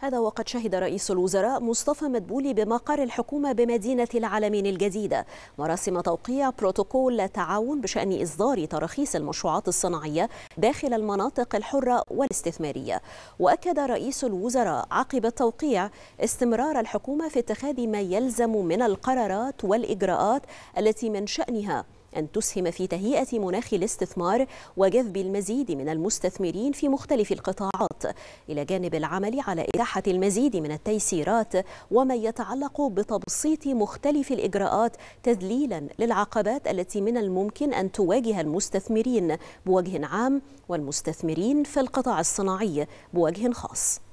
هذا وقد شهد رئيس الوزراء مصطفى مدبولي بمقر الحكومة بمدينة العالمين الجديدة مراسم توقيع بروتوكول تعاون بشأن إصدار تراخيص المشروعات الصناعية داخل المناطق الحرة والاستثمارية وأكد رئيس الوزراء عقب التوقيع استمرار الحكومة في اتخاذ ما يلزم من القرارات والإجراءات التي من شأنها أن تسهم في تهيئة مناخ الاستثمار وجذب المزيد من المستثمرين في مختلف القطاعات إلى جانب العمل على إتاحة المزيد من التيسيرات وما يتعلق بتبسيط مختلف الإجراءات تذليلا للعقبات التي من الممكن أن تواجه المستثمرين بوجه عام والمستثمرين في القطاع الصناعي بوجه خاص